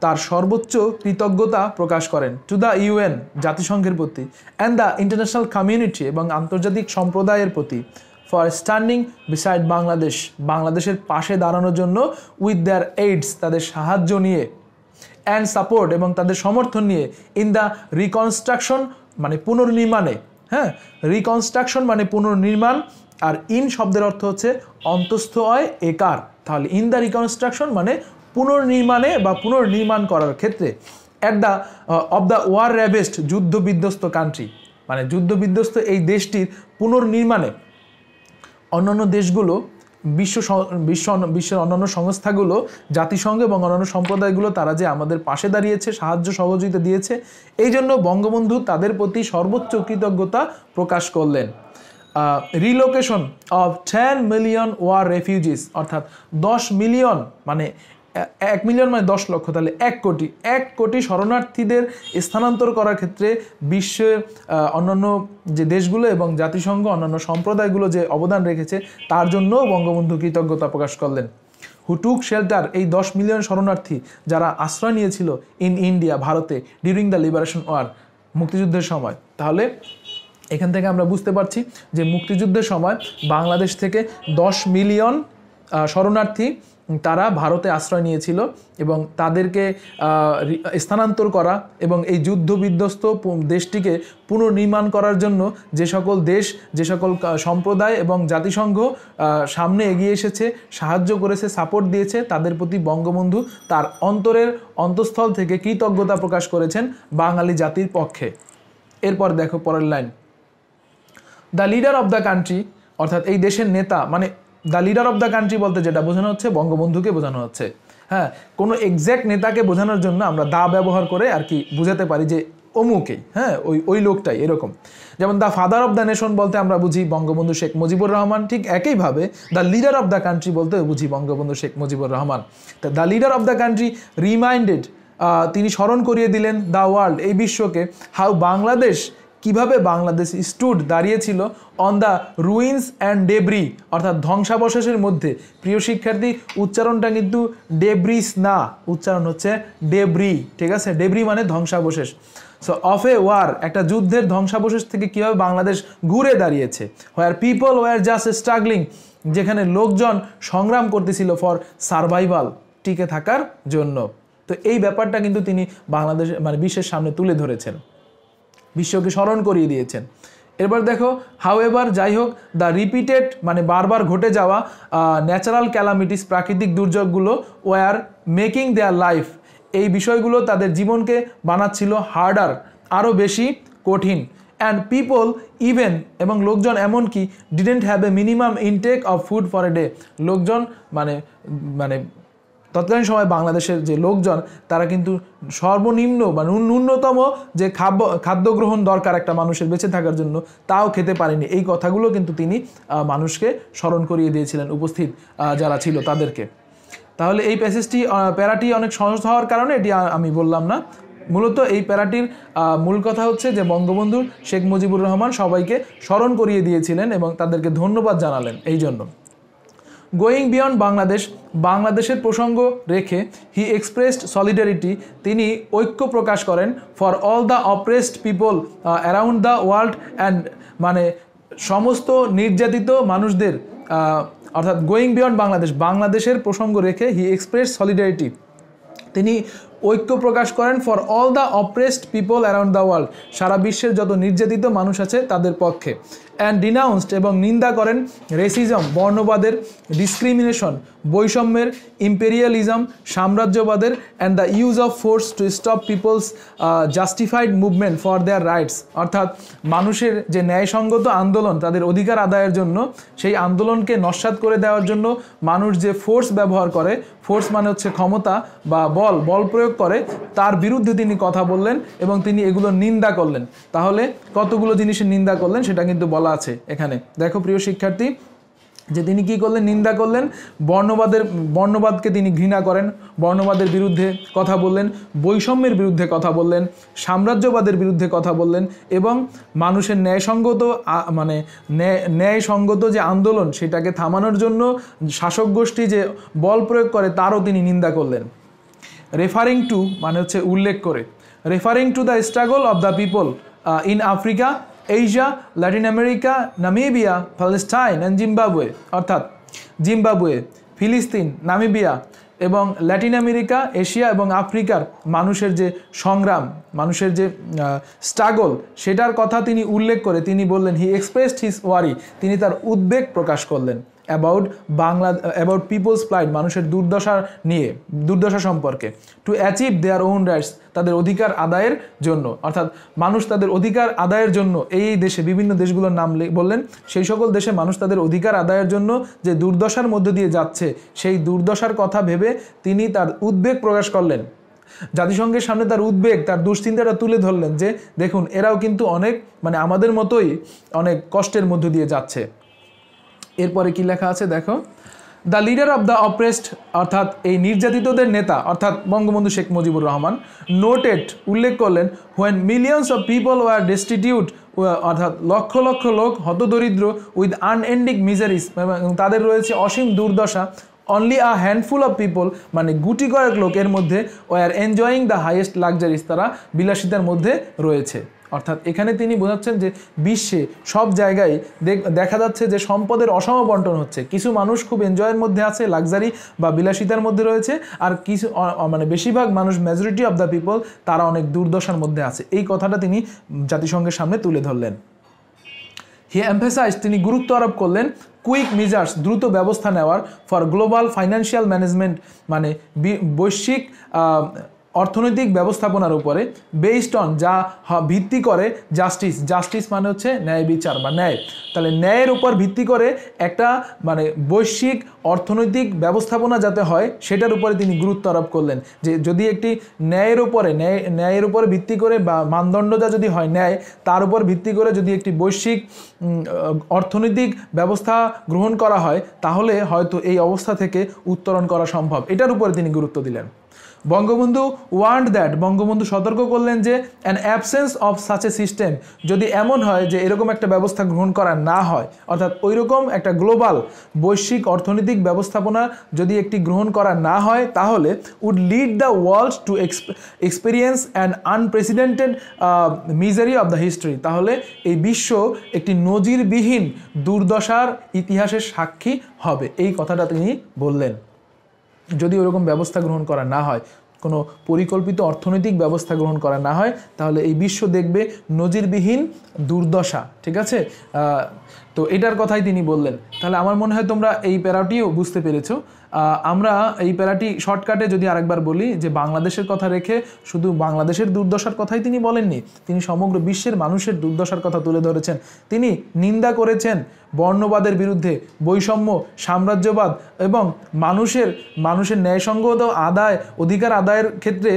তার সর্বোচ্চ কৃতজ্ঞতা প্রকাশ করেন টু দ্য ইউএন জাতিসংঘের প্রতি অ্যান্ড দ্য ইন্টারন্যাশনাল কমিউনিটি এবং আন্তর্জাতিক সম্প্রদায়ের প্রতি ফর স্ট্যান্ডিং বিসাইড বাংলাদেশ বাংলাদেশের পাশে দাঁড়ানোর জন্য উইথ দেয়ার এইডস তাদের সাহায্য নিয়ে অ্যান্ড সাপোর্ট এবং তাদের সমর্থন নিয়ে ইন দ্য রিকনস্ট্রাকশন মানে পুনর্নির্মাণে হ্যাঁ রিকনস্ট্রাকশন মানে পুনর্নির্মাণ আর ইন শব্দের অর্থ হচ্ছে অন্তস্থ হয় একার তাহলে ইন দ্য রিকনস্ট্রাকশন মানে পুনর্নির্মাণে বা পুনর্নির্মাণ করার ক্ষেত্রে at the of the war ravaged যুদ্ধ বিধ্বস্ত কান্ট্রি মানে যুদ্ধ বিধ্বস্ত এই দেশটির পুনর্নির্মাণে অন্যান্য দেশগুলো বিশ্ব বিশ্ব বিশ্বের অন্যান্য সংস্থাগুলো জাতিসংঘ এবং অন্যান্য সম্প্রদায়গুলো তারা যে আমাদের পাশে দাঁড়িয়েছে সাহায্য সহযোগিতা দিয়েছে এই জন্য বঙ্গবন্ধু তাদের প্রতি সর্বোচ্চ কৃতজ্ঞতা প্রকাশ করলেন relocation of ten million war refugees অর্থাৎ দশ মিলিয়ন মানে এক মিলিয়ন মানে দশ লক্ষ তাহলে এক কোটি এক কোটি শরণার্থীদের স্থানান্তর করার ক্ষেত্রে বিশ্বের অন্যান্য যে দেশগুলো এবং জাতিসংঘ অন্যান্য সম্প্রদায়গুলো যে অবদান রেখেছে তার জন্য বঙ্গবন্ধু কৃতজ্ঞতা প্রকাশ করলেন হুটুক শেল্টার এই দশ মিলিয়ন শরণার্থী যারা আশ্রয় নিয়েছিল ইন ইন্ডিয়া ভারতে ডিউরিং দ্য লিবারেশন ওয়ার মুক্তিযুদ্ধের সময় তাহলে এখান থেকে আমরা বুঝতে পারছি যে মুক্তিযুদ্ধের সময় বাংলাদেশ থেকে দশ মিলিয়ন শরণার্থী তারা ভারতে আশ্রয় নিয়েছিল এবং তাদেরকে স্থানান্তর করা এবং এই যুদ্ধ বিধ্বস্ত দেশটিকে পুনর্নির্মাণ করার জন্য যে সকল দেশ যে সকল সম্প্রদায় এবং জাতিসংঘ সামনে এগিয়ে এসেছে সাহায্য করেছে সাপোর্ট দিয়েছে তাদের প্রতি বঙ্গবন্ধু তার অন্তরের অন্তঃস্থল থেকে কৃতজ্ঞতা প্রকাশ করেছেন বাঙালি জাতির পক্ষে এরপর দেখো পরের line the leader of the country অর্থাৎ এই দেশের নেতা মানে the leader of the country বলতে যেটা বোঝানো হচ্ছে বঙ্গবন্ধুকে বোঝানো হচ্ছে হ্যাঁ কোনো এক্স্যাক্ট নেতাকে বোঝানোর জন্য আমরা দা ব্যবহার করে আর কি বোঝাতে পারি যে অমুকেই হ্যাঁ ওই ওই লোকটাই এরকম যেমন the father of the nation বলতে আমরা বুঝি বঙ্গবন্ধু শেখ মুজিবুর রহমান ঠিক একইভাবে the leader of the country বলতে বুঝি বঙ্গবন্ধু শেখ মুজিবুর রহমান তা the leader of the country reminded তিনি স্মরণ করিয়ে দিলেন দ্য ওয়ার্ল্ড এই বিশ্বকে হাউ বাংলাদেশ কিভাবে বাংলাদেশ স্টুড দাঁড়িয়েছিল on the ruins and debris অর্থাৎ ধ্বংসাবশেষের মধ্যে প্রিয় শিক্ষার্থী উচ্চারণটা কিন্তু ডেব্রিস না উচ্চারণ হচ্ছে ডেব্রি ঠিক আছে ডেব্রি মানে ধ্বংসাবশেষ সো অফ এ ওয়ার একটা যুদ্ধের ধ্বংসাবশেষ থেকে কীভাবে বাংলাদেশ ঘুরে দাঁড়িয়েছে where people were just struggling যেখানে লোকজন সংগ্রাম করতেছিল ফর সারভাইভাল টিকে থাকার জন্য তো এই ব্যাপারটা কিন্তু তিনি বাংলাদেশ মানে বিশ্বের সামনে তুলে ধরেছেন বিশ্বকে স্মরণ করিয়ে দিয়েছেন এরপর দেখো হাউ এভার যাই হোক দ্য রিপিটেড মানে বারবার ঘটে যাওয়া ন্যাচারাল ক্যালামিটিস প্রাকৃতিক দুর্যোগগুলো ওয়ার মেকিং দেয়ার লাইফ এই বিষয়গুলো তাদের জীবনকে বানাচ্ছিল হার্ডার আরও বেশি কঠিন অ্যান্ড পিপল ইভেন এবং লোকজন এমনকি didn't have a minimum intake of food for a day লোকজন মানে মানে তৎকালীন সময় বাংলাদেশের যে লোকজন তারা কিন্তু সর্বনিম্ন বা ন্যূনতম যে খাদ্য খাদ্য গ্রহণ দরকার একটা মানুষের বেঁচে থাকার জন্য তাও খেতে পারেনি এই কথাগুলো কিন্তু তিনি মানুষকে স্মরণ করিয়ে দিয়েছিলেন উপস্থিত যারা ছিল তাদেরকে তাহলে এই প্যাসেজটি প্যারাটি অনেক সহজ হওয়ার কারণে এটি আমি বললাম না মূলত এই প্যারাটির মূল কথা হচ্ছে যে বঙ্গবন্ধু শেখ মুজিবুর রহমান সবাইকে স্মরণ করিয়ে দিয়েছিলেন এবং তাদেরকে ধন্যবাদ জানালেন এই জন্য গোয়িং বিয়ন্ড বাংলাদেশ বাংলাদেশের প্রসঙ্গ রেখে হি এক্সপ্রেসড সলিডারিটি তিনি ঐক্য প্রকাশ করেন for all the oppressed people around the world and মানে সমস্ত নির্যাতিত মানুষদের uh, অর্থাৎ গোয়িং বিয়ন্ড বাংলাদেশ বাংলাদেশের প্রসঙ্গ রেখে হি এক্সপ্রেস সলিডারিটি তিনি ঐক্য প্রকাশ করেন for all the oppressed people around the world সারা বিশ্বের যত নির্যাতিত মানুষ আছে তাদের পক্ষে অ্যান্ড ডিনাউন্সড এবং নিন্দা করেন রেসিজম বর্ণবাদের ডিসক্রিমিনেশন বৈষম্যের ইম্পেরিয়ালিজম সাম্রাজ্যবাদের and the use of force to stop people's justified movement for their rights অর্থাৎ মানুষের যে ন্যায়সঙ্গত আন্দোলন তাদের অধিকার আদায়ের জন্য সেই আন্দোলনকে নস্বাত করে দেওয়ার জন্য মানুষ যে ফোর্স ব্যবহার করে ফোর্স মানে হচ্ছে ক্ষমতা বা বল বল প্রয়োগ করে তার বিরুদ্ধে তিনি কথা বললেন এবং তিনি এগুলো নিন্দা করলেন তাহলে কতগুলো জিনিসের নিন্দা করলেন সেটা কিন্তু বলা বলা আছে এখানে দেখো প্রিয় শিক্ষার্থী যে তিনি কি করলেন নিন্দা করলেন বর্ণবাদের বর্ণবাদকে তিনি ঘৃণা করেন বর্ণবাদের বিরুদ্ধে কথা বললেন বৈষম্যের বিরুদ্ধে কথা বললেন সাম্রাজ্যবাদের বিরুদ্ধে কথা বললেন এবং মানুষের ন্যায়সঙ্গত মানে ন্যায়সঙ্গত যে আন্দোলন সেটাকে থামানোর জন্য শাসক গোষ্ঠী যে বল প্রয়োগ করে তারও তিনি নিন্দা করলেন রেফারিং টু মানে হচ্ছে উল্লেখ করে referring to the struggle of the people in Africa Asia Latin America Namibia Palestine and Zimbabwe অর্থাৎ জিম্বাবুয়ে ফিলিস্তিন নামিবিয়া এবং ল্যাটিন আমেরিকা এশিয়া এবং আফ্রিকার মানুষের যে সংগ্রাম মানুষের যে স্ট্রাগল সেটার কথা তিনি উল্লেখ করে তিনি বললেন হি এক্সপ্রেসড হিজ ওয়ারি তিনি তার উদ্বেগ প্রকাশ করলেন about Bangla about people's plight মানুষের দুর্দশা নিয়ে দুর্দশা সম্পর্কে to achieve their own rights তাদের অধিকার আদায়ের জন্য অর্থাৎ মানুষ তাদের অধিকার আদায়ের জন্য এই দেশে বিভিন্ন দেশগুলোর নাম বললেন সেই সকল দেশে মানুষ তাদের অধিকার আদায়ের জন্য যে দুর্দশার মধ্য দিয়ে যাচ্ছে সেই দুর্দশার কথা ভেবে তিনি তার উদ্বেগ প্রকাশ করলেন জাতিসংঘের সামনে তার উদ্বেগ তার দুশ্চিন্তাটা তুলে ধরলেন যে দেখুন এরাও কিন্তু অনেক মানে আমাদের মতোই অনেক কষ্টের মধ্য দিয়ে যাচ্ছে এরপরে কি লেখা আছে দেখো the leader of the oppressed অর্থাৎ এই নির্যাতিতদের নেতা অর্থাৎ বঙ্গবন্ধু শেখ মুজিবুর রহমান নোটেড উল্লেখ করলেন when millions of people were destitute অর্থাৎ লক্ষ লক্ষ লোক হতদরিদ্র উইথ আনএন্ডিং মিজারিস এবং তাদের রয়েছে অসীম দুর্দশা only a handful of people মানে গুটি কয়েক লোকের মধ্যে were enjoying the highest luxuries তারা বিলাসিতার মধ্যে রয়েছে অর্থাৎ এখানে তিনি বোঝাচ্ছেন যে বিশ্বে সব জায়গায় দেখা যাচ্ছে যে সম্পদের অসম বন্টন হচ্ছে কিছু মানুষ খুব এনজয়ের মধ্যে আছে লাক্সারি বা বিলাসিতার মধ্যে রয়েছে আর কিছু মানে বেশিরভাগ মানুষ মেজরিটি অব দ্য পিপল তারা অনেক দুর্দশার মধ্যে আছে এই কথাটা তিনি জাতিসংঘের সামনে তুলে ধরলেন হি এম্ফেসাইজ তিনি গুরুত্ব আরোপ করলেন কুইক মেজার্স দ্রুত ব্যবস্থা নেওয়ার ফর গ্লোবাল ফাইন্যান্সিয়াল ম্যানেজমেন্ট মানে বৈশ্বিক অর্থনৈতিক ব্যবস্থাপনার উপরে বেসড অন যা ভিত্তি করে জাস্টিস জাস্টিস মানে হচ্ছে ন্যায় বিচার বা ন্যায় তাহলে ন্যায়ের উপর ভিত্তি করে একটা মানে বৈশ্বিক অর্থনৈতিক ব্যবস্থাপনা যাতে হয় সেটার উপরে তিনি গুরুত্ব আরোপ করলেন যে যদি একটি ন্যায়ের উপরে ন্যায় ন্যায়ের উপর ভিত্তি করে বা মানদণ্ডটা যদি হয় ন্যায় তার উপর ভিত্তি করে যদি একটি বৈশ্বিক অর্থনৈতিক ব্যবস্থা গ্রহণ করা হয় তাহলে হয়তো এই অবস্থা থেকে উত্তরণ করা সম্ভব এটার উপরে তিনি গুরুত্ব দিলেন বঙ্গবন্ধু ওয়ান্ড দ্যাট বঙ্গবন্ধু সতর্ক করলেন যে an absence of such a system যদি এমন হয় যে এরকম একটা ব্যবস্থা গ্রহণ করা না হয় অর্থাৎ ওই রকম একটা গ্লোবাল বৈশ্বিক অর্থনৈতিক ব্যবস্থাপনা যদি একটি গ্রহণ করা না হয় তাহলে would lead the world to experience and unprecedented misery of the history তাহলে এই বিশ্ব একটি নজিরবিহীন দুর্দশার ইতিহাসের সাক্ষী হবে এই কথাটা তিনি বললেন যদি ওরকম ব্যবস্থা গ্রহণ করা না হয় কোনো পরিকল্পিত অর্থনৈতিক ব্যবস্থা গ্রহণ করা না হয় তাহলে এই বিশ্ব দেখবে নজিরবিহীন দুর্দশা ঠিক আছে তো এটার কথাই তিনি বললেন তাহলে আমার মনে হয় তোমরা এই প্যারাটিও বুঝতে পেরেছো আমরা এই প্যারাটি শর্টকাটে যদি আরেকবার বলি যে বাংলাদেশের কথা রেখে শুধু বাংলাদেশের দুর্দশার কথাই তিনি বলেননি তিনি সমগ্র বিশ্বের মানুষের দুর্দশার কথা তুলে ধরেছেন তিনি নিন্দা করেছেন বর্ণবাদের বিরুদ্ধে বৈষম্য সাম্রাজ্যবাদ এবং মানুষের মানুষের ন্যায়সঙ্গত আদায় অধিকার আদায়ের ক্ষেত্রে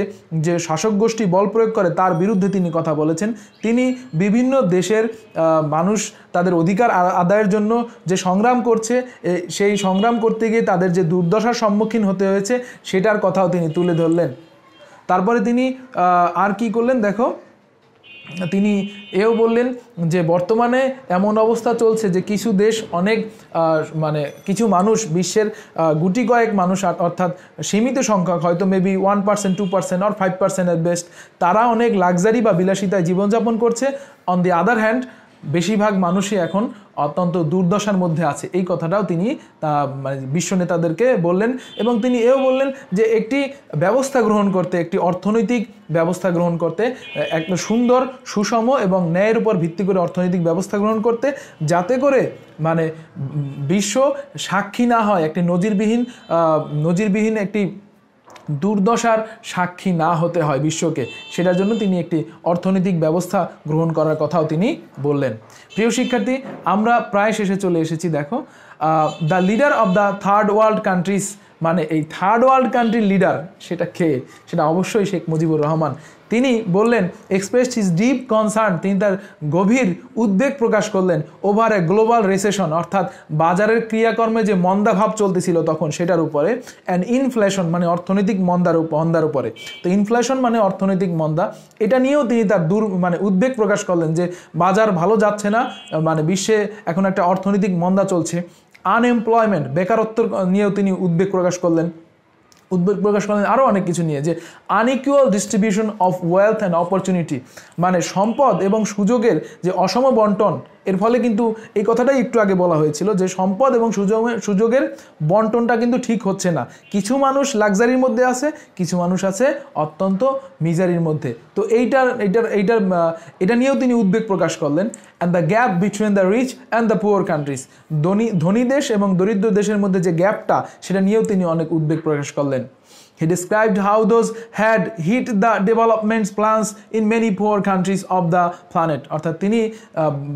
যে শাসক গোষ্ঠী বল প্রয়োগ করে তার বিরুদ্ধে তিনি কথা বলেছেন তিনি বিভিন্ন দেশের মানুষ তাদের অধিকার আদায়ের জন্য যে সংগ্রাম করছে সেই সংগ্রাম করতে গিয়ে তাদের যে দুর্দশার সম্মুখীন হতে হয়েছে সেটার কথাও তিনি তুলে ধরলেন তারপরে তিনি আর কি করলেন দেখো তিনি এও বললেন যে বর্তমানে এমন অবস্থা চলছে যে কিছু দেশ অনেক মানে কিছু মানুষ বিশ্বের গুটি কয়েক মানুষ অর্থাৎ সীমিত সংখ্যক হয়তো maybe one percent two percent or five percent at best তারা অনেক লাক্সারি বা বিলাসিতায় জীবনযাপন করছে অন দি আদার হ্যান্ড বেশিরভাগ মানুষই এখন অত্যন্ত দুর্দশার মধ্যে আছে এই কথাটাও তিনি তা মানে বিশ্ব নেতাদেরকে বললেন এবং তিনি এও বললেন যে একটি ব্যবস্থা গ্রহণ করতে একটি অর্থনৈতিক ব্যবস্থা গ্রহণ করতে একটা সুন্দর সুষম এবং ন্যায়ের উপর ভিত্তি করে অর্থনৈতিক ব্যবস্থা গ্রহণ করতে যাতে করে মানে বিশ্ব সাক্ষী না হয় একটি নজিরবিহীন নজিরবিহীন একটি দুর্দশার সাক্ষী না হতে হয় বিশ্বকে সেটার জন্য তিনি একটি অর্থনৈতিক ব্যবস্থা গ্রহণ করার কথাও তিনি বললেন প্রিয় শিক্ষার্থী আমরা প্রায় শেষে চলে এসেছি দেখো the leader of the third world countries মানে এই থার্ড ওয়ার্ল্ড কান্ট্রির লিডার সেটা খেয়ে সেটা অবশ্যই শেখ মুজিবুর রহমান তিনি বললেন এক্সপ্রেস ইজ ডিপ কনসার্ন তিনি তার গভীর উদ্বেগ প্রকাশ করলেন ওভার এ গ্লোবাল রেসেশন অর্থাৎ বাজারের ক্রিয়াকর্মে যে মন্দাভাব চলতেছিল তখন সেটার উপরে অ্যান্ড ইনফ্লেশন মানে অর্থনৈতিক মন্দার মন্দার উপরে তো ইনফ্লেশন মানে অর্থনৈতিক মন্দা এটা নিয়েও তিনি তার দূর মানে উদ্বেগ প্রকাশ করলেন যে বাজার ভালো যাচ্ছে না মানে বিশ্বে এখন একটা অর্থনৈতিক মন্দা চলছে আনএমপ্লয়মেন্ট বেকারত্ব নিয়েও তিনি উদ্বেগ প্রকাশ করলেন উদ্বেগ প্রকাশ করেন আরও অনেক কিছু নিয়ে যে unequal distribution of wealth and opportunity মানে সম্পদ এবং সুযোগের যে অসম বন্টন এর ফলে কিন্তু এই কথাটাই একটু আগে বলা হয়েছিল যে সম্পদ এবং সুযোগ সুযোগের বন্টনটা কিন্তু ঠিক হচ্ছে না কিছু মানুষ লাক্সারির মধ্যে আছে কিছু মানুষ আছে অত্যন্ত মিজারির মধ্যে তো এইটার এইটার এইটার এটা নিয়েও তিনি উদ্বেগ প্রকাশ করলেন and the gap between the rich and the poor countries ধনী ধনী দেশ এবং দরিদ্র দেশের মধ্যে যে গ্যাপটা সেটা নিয়েও তিনি অনেক উদ্বেগ প্রকাশ করলেন He described how those had hit the development plans in many poor countries of the planet অর্থাৎ তিনি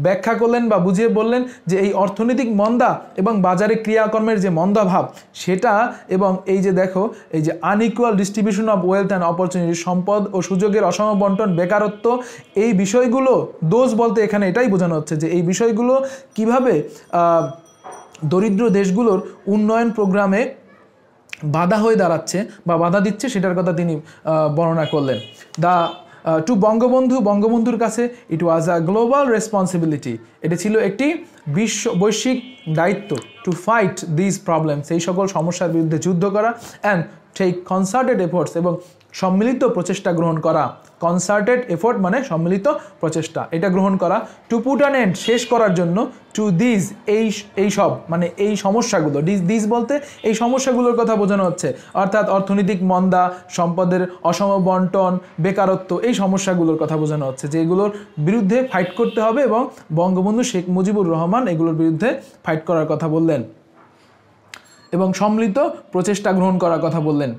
ব্যাখ্যা করলেন বা বুঝিয়ে বললেন যে এই অর্থনৈতিক মন্দা এবং বাজারে ক্রিয়াকর্মের যে মন্দাভাব সেটা এবং এই যে দেখো এই যে unequal distribution of wealth and opportunity সম্পদ ও সুযোগের অসম বন্টন বেকারত্ব এই বিষয়গুলো দোষ বলতে এখানে এটাই বোঝানো হচ্ছে যে এই বিষয়গুলো কিভাবে দরিদ্র দেশগুলোর উন্নয়ন প্রোগ্রামে বাধা হয়ে দাঁড়াচ্ছে বা বাধা দিচ্ছে সেটার কথা তিনি বর্ণনা করলেন দ্য টু বঙ্গবন্ধু বঙ্গবন্ধুর কাছে ইট ওয়াজ আ গ্লোবাল রেসপন্সিবিলিটি এটা ছিল একটি বিশ্ব বৈশ্বিক দায়িত্ব টু ফাইট দিস প্রবলেম সেই সকল সমস্যার বিরুদ্ধে যুদ্ধ করা অ্যান্ড টেক কনসার্টেড এফোর্টস এবং সম্মিলিত প্রচেষ্টা গ্রহণ করা কনসার্টেড এফোর্ট মানে সম্মিলিত প্রচেষ্টা এটা গ্রহণ করা টু পুট অ্যান এন্ড শেষ করার জন্য টু দিস এই এই সব মানে এই সমস্যাগুলো ডিস দিস বলতে এই সমস্যাগুলোর কথা বোঝানো হচ্ছে অর্থাৎ অর্থনৈতিক মন্দা সম্পদের অসম বন্টন বেকারত্ব এই সমস্যাগুলোর কথা বোঝানো হচ্ছে যে এগুলোর বিরুদ্ধে ফাইট করতে হবে এবং বঙ্গবন্ধু শেখ মুজিবুর রহমান এগুলোর বিরুদ্ধে ফাইট করার কথা বললেন এবং সম্মিলিত প্রচেষ্টা গ্রহণ করার কথা বললেন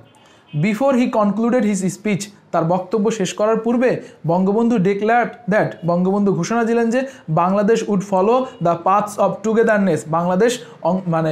before he concluded his speech তার বক্তব্য শেষ করার পূর্বে বঙ্গবন্ধু ডিক্লেয়ার দ্যাট বঙ্গবন্ধু ঘোষণা দিলেন যে Bangladesh would follow the paths of togetherness Bangladesh মানে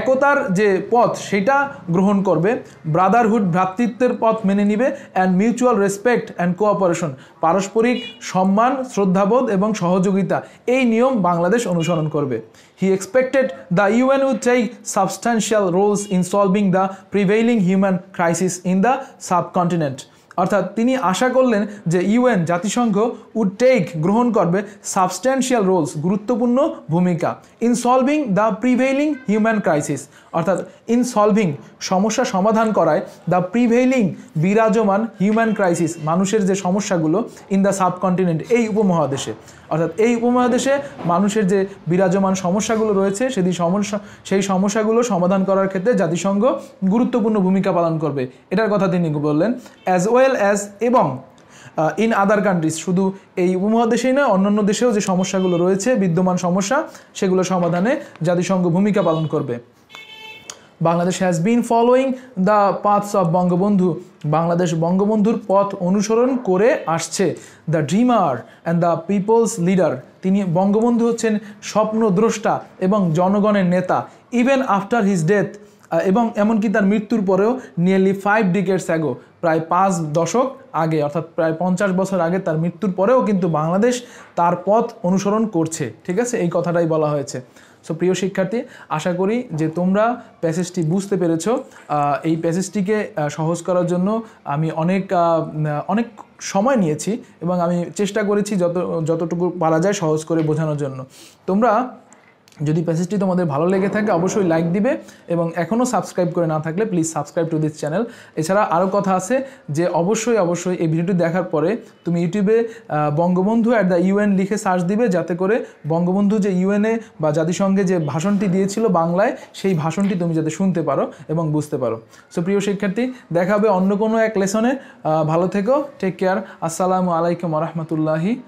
একতার যে পথ সেটা গ্রহণ করবে ব্রাদারহুড ভ্রাতৃত্বের পথ মেনে নিবে and mutual respect and cooperation পারস্পরিক সম্মান শ্রদ্ধাবোধ এবং সহযোগিতা এই নিয়ম বাংলাদেশ অনুসরণ করবে he expected the UN with take substantial roles in solving the prevailing human crisis in the subcontinent অর্থাৎ তিনি আশা করলেন যে ইউএন জাতিসংঘ উড টেক গ্রহণ করবে সাবস্ট্যান্সিয়াল রোলস গুরুত্বপূর্ণ ভূমিকা in solving the prevailing human crisis অর্থাৎ ইন সলভিং সমস্যা সমাধান করায় দ্য প্রিভেইলিং বিরাজমান হিউম্যান ক্রাইসিস মানুষের যে সমস্যাগুলো ইন দ্য সাবকন্টিনেন্ট এই উপমহাদেশে অর্থাৎ এই উপমহাদেশে মানুষের যে বিরাজমান সমস্যাগুলো রয়েছে সেদি সমস্যা সেই সমস্যাগুলো সমাধান করার ক্ষেত্রে জাতিসংঘ গুরুত্বপূর্ণ ভূমিকা পালন করবে এটার কথা তিনি বললেন অ্যাজ ওয়েল অ্যাজ এবং ইন আদার কান্ট্রিজ শুধু এই উপমহাদেশেই নয় অন্যান্য দেশেও যে সমস্যাগুলো রয়েছে বিদ্যমান সমস্যা সেগুলো সমাধানে জাতিসংঘ ভূমিকা পালন করবে Bangladesh has been following the paths of Bangabandhu Bangladesh বঙ্গবন্ধুর পথ অনুসরণ করে আসছে the dreamer and the people's leader তিনি বঙ্গবন্ধু হচ্ছেন স্বপ্নদ্রষ্টা এবং জনগণের নেতা ইভেন আফটার হিজ ডেথ এবং এমনকি তার মৃত্যুর পরেও নিয়ারলি ফাইভ ডিকেটস অ্যাগো প্রায় পাঁচ দশক আগে অর্থাৎ প্রায় পঞ্চাশ বছর আগে তার মৃত্যুর পরেও কিন্তু বাংলাদেশ তার পথ অনুসরণ করছে ঠিক আছে এই কথাটাই বলা হয়েছে সো প্রিয় শিক্ষার্থী আশা করি যে তোমরা প্যাসেজটি বুঝতে পেরেছ এই প্যাসেজটিকে সহজ করার জন্য আমি অনেক অনেক সময় নিয়েছি এবং আমি চেষ্টা করেছি যত যতটুকু পারা যায় সহজ করে বোঝানোর জন্য তোমরা যদি প্যাসেজটি তোমাদের ভালো লেগে থাকে অবশ্যই লাইক দিবে এবং এখনও সাবস্ক্রাইব করে না থাকলে please subscribe to this channel এছাড়া আরও কথা আছে যে অবশ্যই অবশ্যই এই ভিডিওটি দেখার পরে তুমি ইউটিউবে বঙ্গবন্ধু অ্যাট দ্য ইউএন লিখে সার্চ দিবে যাতে করে বঙ্গবন্ধু যে ইউএনএ বা জাতিসংঘে যে ভাষণটি দিয়েছিল বাংলায় সেই ভাষণটি তুমি যাতে শুনতে পারো এবং বুঝতে পারো সো প্রিয় শিক্ষার্থী দেখাবে অন্য কোনো এক লেসনে ভালো থেকো টেক কেয়ার আসসালামু আলাইকুম রহমতুল্লাহি